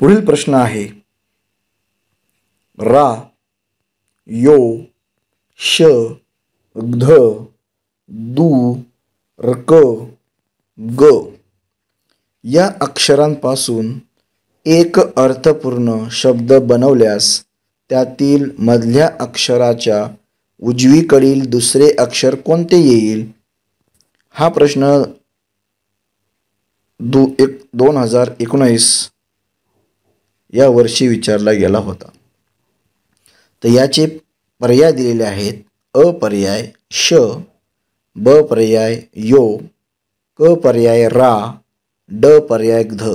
पुढील प्रश्न आहे रा यो श ध दू रक ग या अक्षरांपासून एक अर्थपूर्ण शब्द बनवल्यास त्यातील मधल्या अक्षराच्या उजवीकडील दुसरे अक्षर कोणते येईल हा प्रश्न दो एक दोन हजार एकोणीस या वर्षी विचारला गेला होता तर याचे पर्याय दिलेले आहेत अ पर्याय श ब पर्याय यो क पर्याय रा ड पर्याय ध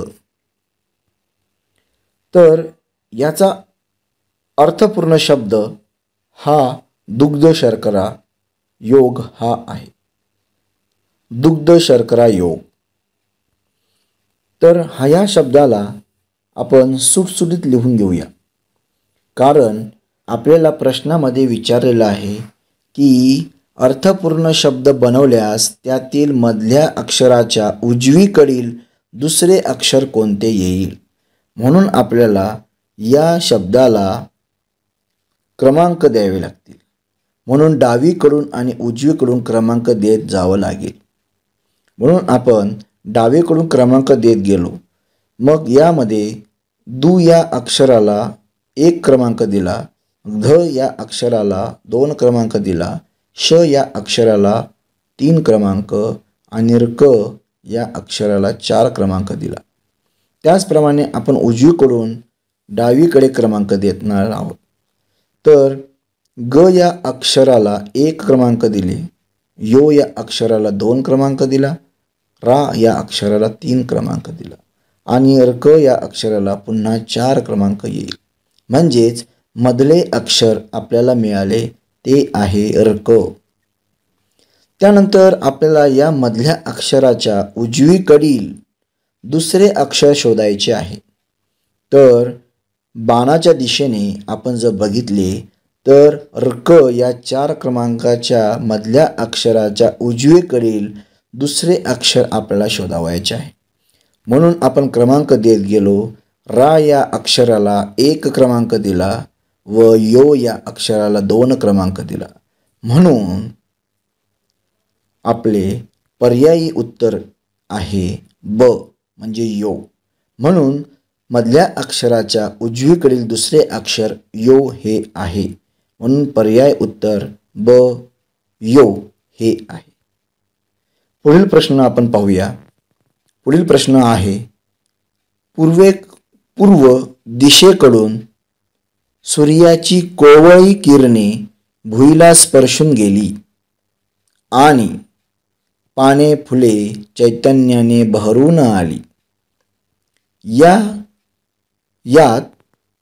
तर याचा अर्थपूर्ण शब्द हा दुग्ध शर्करा योग हा आहे दुग्ध शर्करा योग तर हा या शब्दाला आपण सुटसुटीत लिहून घेऊया कारण आपल्याला प्रश्नामध्ये विचारलेलं आहे की अर्थपूर्ण शब्द बनवल्यास त्यातील मधल्या अक्षराच्या उजवीकडील दुसरे अक्षर कोणते येईल म्हणून आपल्याला या शब्दाला क्रमांक द्यावे लागतील म्हणून डावीकडून आणि उजवीकडून क्रमांक देत जावं लागेल म्हणून आपण डावीकडून क्रमांक देत गेलो मग यामध्ये दु या अक्षराला एक क्रमांक दिला ध या अक्षराला दोन क्रमांक दिला श या अक्षराला तीन क्रमांक आणि क या अक्षराला चार क्रमांक दिला त्याचप्रमाणे आपण उजवीकडून डावीकडे क्रमांक देणार आहोत तर ग या अक्षराला एक क्रमांक दिले यो या अक्षराला दोन क्रमांक दिला रा या अक्षराला तीन क्रमांक दिला आणि अर्क या अक्षराला पुन्हा चार क्रमांक येईल म्हणजेच मधले अक्षर आपल्याला मिळाले ते आहे अर्क त्यानंतर आपल्याला या मधल्या अक्षराच्या उजवीकडील दुसरे अक्षर शोधायचे आहे तर बाणाच्या दिशेने आपण जर बघितले तर रक या चार क्रमांकाच्या मधल्या अक्षराच्या उजवीकडील दुसरे अक्षर आपल्याला शोधावायचे आहे म्हणून आपण क्रमांक देत गेलो रा या अक्षराला एक क्रमांक दिला व यो या अक्षराला दोन क्रमांक दिला म्हणून आपले पर्यायी उत्तर आहे ब म्हणजे यो म्हणून मधल्या अक्षराच्या उजवीकडील दुसरे अक्षर यो हे आहे म्हणून पर्याय उत्तर ब यो हे आहे पुढील प्रश्न आपण पाहूया पुढील प्रश्न आहे पूर्वे पूर्व दिशेकडून सूर्याची कोवळी किरणे भुईला स्पर्शून गेली आणि पाने फुले चैतन्याने बहरून आली या यात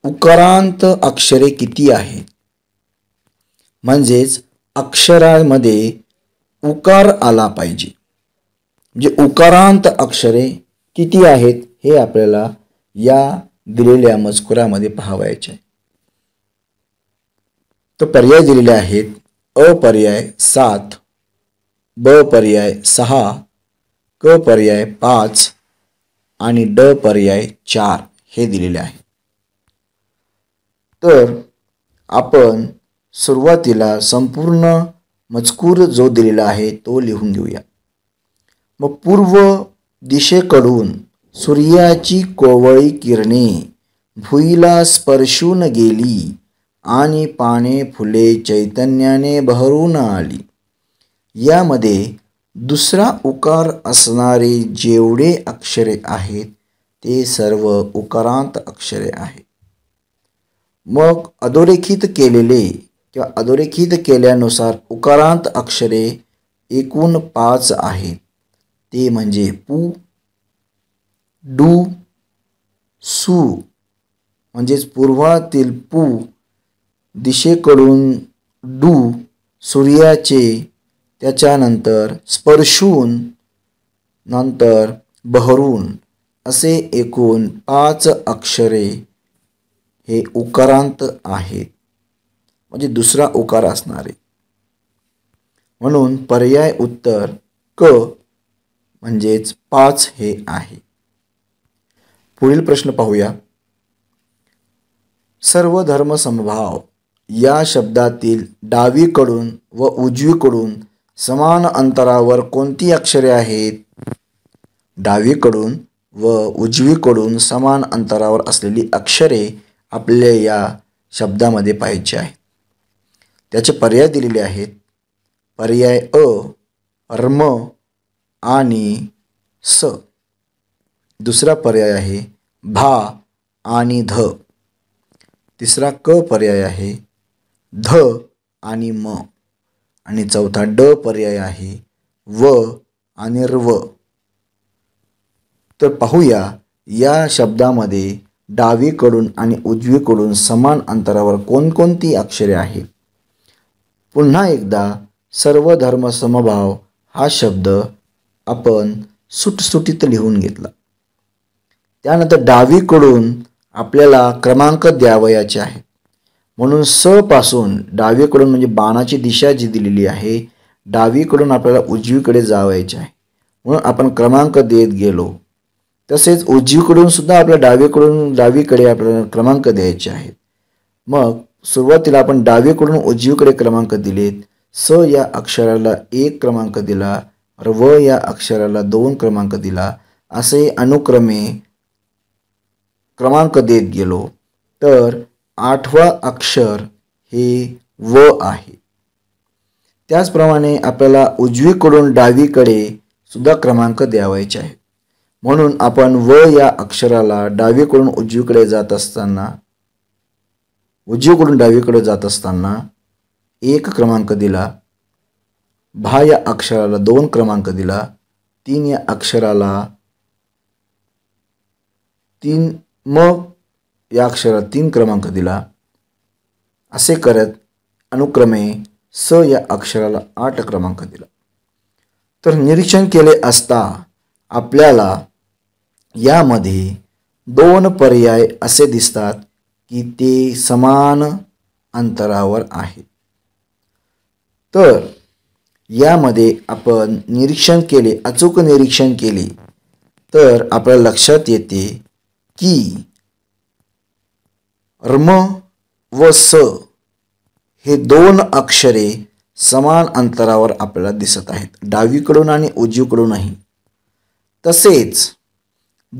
उकारांत अक्षरे किती आहेत म्हणजेच अक्षरामध्ये उकार आला पाहिजे जे म्हणजे उकारांत अक्षरे किती आहेत हे आपल्याला या दिलेल्या मजकुरामध्ये पाहावायचे तर पर्याय दिलेले आहेत अ पर्याय सात ब पर्याय सहा क पर्याय पाच आणि ड पर्याय चार हे दिलेले आहे तर आपण सुरुवातीला संपूर्ण मजकूर जो दिलेला आहे तो लिहून घेऊया मग पूर्व दिशेकडून सूर्याची कोवळी किरणे भुईला स्पर्शून गेली आणि पाने फुले चैतन्याने बहरून आली यामध्ये दुसरा उकार असणारे जेवढे अक्षरे आहेत ते सर्व उकारांत अक्षरे आहेत मग अधोरेखित केलेले किंवा अधोरेखित केल्यानुसार उकारांत अक्षरे एकूण पाच आहेत ते म्हणजे पू डू सू म्हणजेच पूर्वातील पू दिशेकडून डू सूर्याचे त्याच्यानंतर स्पर्शून नंतर बहरून असे एकूण पाच अक्षरे हे उकारांत आहेत म्हणजे दुसरा उकार असणारे म्हणून पर्याय उत्तर क म्हणजेच पाच हे आहे पुढील प्रश्न पाहूया सर्व धर्म धर्मसमभाव या शब्दातील डावीकडून व उजवीकडून समान अंतरावर कोणती अक्षरे आहेत डावीकडून व उजवीकडून समान अंतरावर असलेली अक्षरे आपल्या या शब्दामध्ये पाहिजे आहे त्याचे पर्याय दिलेले आहेत पर्याय अ अर्म आणि स दुसरा पर्याय आहे भा आणि ध तिसरा क पर्याय आहे ध आणि म आणि चौथा ड पर्याय आहे व आणि व तर पाहूया या शब्दामध्ये डावीकडून आणि उजवीकडून समान अंतरावर कोणकोणती अक्षरे आहेत पुन्हा एकदा सर्व धर्म समभाव हा शब्द आपण सुटसुटीत लिहून घेतला त्यानंतर डावीकडून आपल्याला क्रमांक द्यावयाचे आहे म्हणून स पासून डावीकडून म्हणजे बाणाची दिशा जी दिलेली आहे डावीकडून आपल्याला उजवीकडे जावायचे आहे म्हणून आपण क्रमांक देत गेलो तसेच उजवीकडून सुद्धा आपल्या डावीकडून डावीकडे आपल्याला क्रमांक द्यायचे आहेत मग सुरुवातीला आपण डावीकडून उजवीकडे क्रमांक दिलेत स या अक्षराला एक क्रमांक दिला र व या अक्षराला दोन क्रमांक दिला असे अनुक्रमे क्रमांक देत गेलो तर आठवा अक्षर हे व आहे त्याचप्रमाणे आपल्याला उजवीकडून डावीकडे सुद्धा क्रमांक द्यावायचे आहे म्हणून आपण व या अक्षराला डावीकडून उजवीकडे जात असताना उजवीकडून डावीकडे जात असताना एक क्रमांक दिला भा या अक्षराला दोन क्रमांक दिला तीन या अक्षराला तीन म या अक्षराला तीन क्रमांक दिला असे करत अनुक्रमे स या अक्षराला आठ क्रमांक दिला तर निरीक्षण केले असता आपल्याला यामध्ये दोन पर्याय असे दिसतात की ते समान अंतरावर आहेत तर यामध्ये आपण निरीक्षण केले अचूक निरीक्षण केले तर आपल्या लक्षात येते की रम व स हे दोन अक्षरे समान अंतरावर आपल्याला दिसत आहेत डावीकडून आणि उजवीकडूनही तसेच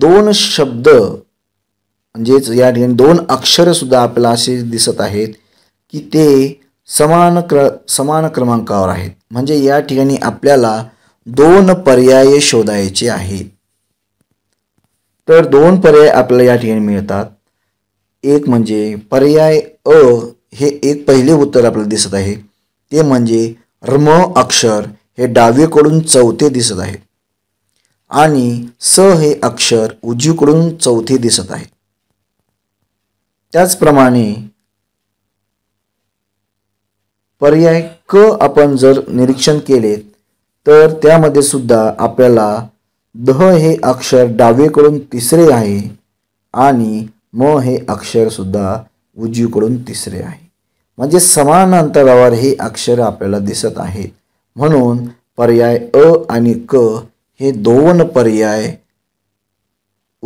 दोन शब्द म्हणजेच या ठिकाणी दोन अक्षरसुद्धा आपल्याला असे दिसत आहेत की ते समान क्र समान क्रमांकावर आहेत म्हणजे या ठिकाणी आपल्याला दोन पर्याय शोधायचे आहेत तर दोन पर्याय आपल्याला या ठिकाणी मिळतात एक म्हणजे पर्याय अ हे एक पहिले उत्तर आपल्याला दिसत आहे ते म्हणजे रम अक्षर हे डावीकडून चौथे दिसत आहे आणि स हे अक्षर उजवीकडून चौथे दिसत आहे त्याचप्रमाणे पर्याय क आपण जर निरीक्षण केले तर त्यामध्ये सुद्धा आपल्याला द हे अक्षर डावीकडून तिसरे आहे आणि म हे अक्षरसुद्धा उजवीकडून तिसरे आहे म्हणजे समान अंतरावर हे अक्षर आपल्याला दिसत आहेत म्हणून पर्याय अ आणि क हे दोन पर्याय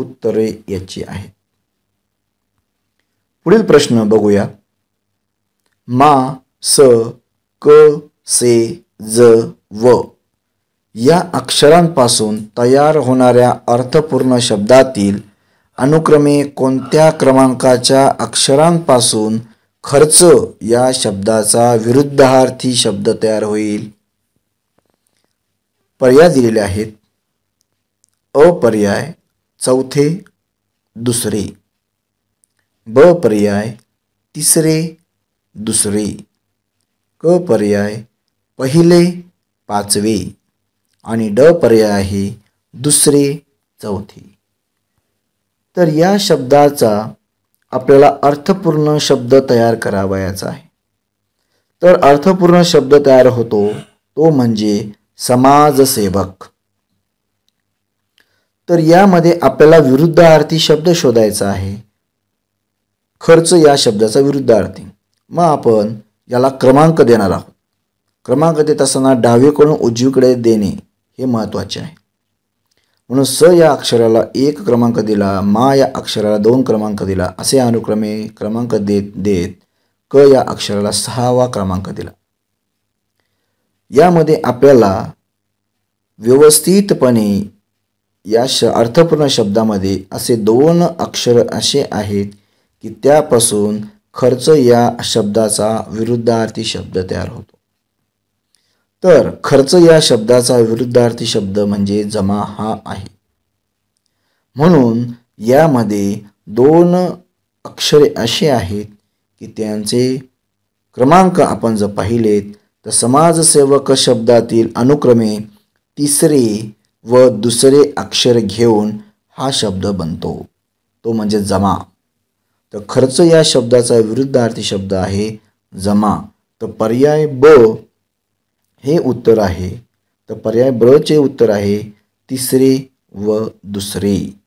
उत्तरे याची आहेत पुढील प्रश्न बघूया मा स क से ज व या अक्षरांपासून तयार होणाऱ्या अर्थपूर्ण शब्दातील अनुक्रमे कोणत्या क्रमांकाच्या अक्षरांपासून खर्च या शब्दाचा विरुद्धार्थी शब्द तयार होईल पर्याय दिलेले आहेत अपर्याय चौथे दुसरे ब पर्याय तिसरे दुसरे क पर्याय पहिले पाचवे आणि ड पर्याय आहे दुसरे चौथे तर या शब्दाचा आपल्याला अर्थपूर्ण शब्द तयार करावयाचा आहे तर अर्थपूर्ण शब्द तयार होतो तो म्हणजे समाजसेवक तर यामध्ये आपल्याला विरुद्धार्थी शब्द शोधायचा आहे खर्च या शब्दाचा विरुद्धार्थी मग आपण याला क्रमांक देणार आहोत क्रमांक देत असताना डावीकडून उजवीकडे देणे हे महत्त्वाचे आहे म्हणून स या अक्षराला एक क्रमांक दिला मा या अक्षराला दोन क्रमांक दिला असे अनुक्रमे क्रमांक देत देत क या अक्षराला सहावा क्रमांक दिला यामध्ये आपल्याला व्यवस्थितपणे या श अर्थपूर्ण शब्दामध्ये असे दोन अक्षर असे आहेत की त्यापासून खर्च या शब्दाचा विरुद्धार्थी शब्द तयार होतो तर खर्च या शब्दाचा विरुद्धार्थी शब्द म्हणजे जमा हा आहे म्हणून यामध्ये दोन अक्षरे असे आहेत की त्यांचे क्रमांक आपण जर पाहिलेत तर समाजसेवक शब्दातील अनुक्रमे तिसरे व दुसरे अक्षर घेऊन हा शब्द बनतो तो म्हणजे जमा तर खर्च या शब्दाचा विरुद्धार्थी शब्द आहे जमा तर पर्याय ब हे उत्तर आहे तर पर्याय ब चे उत्तर आहे तिसरे व दुसरे